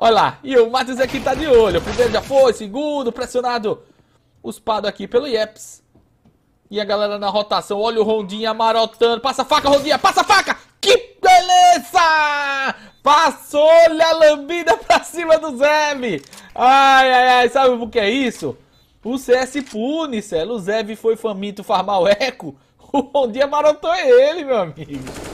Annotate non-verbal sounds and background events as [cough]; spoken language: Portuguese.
Olha lá, e o Matheus aqui tá de olho. O primeiro já foi, segundo, pressionado. Uspado aqui pelo Yeps. E a galera na rotação, olha o Rondinha marotando, Passa a faca, Rondinha, passa a faca! Que beleza! passou a lambida pra cima do Zev. Ai, ai, ai, sabe o que é isso? O CS pune, Celo. O Zev foi faminto farmar o eco. [laughs] O Rondinha marotou ele, meu amigo.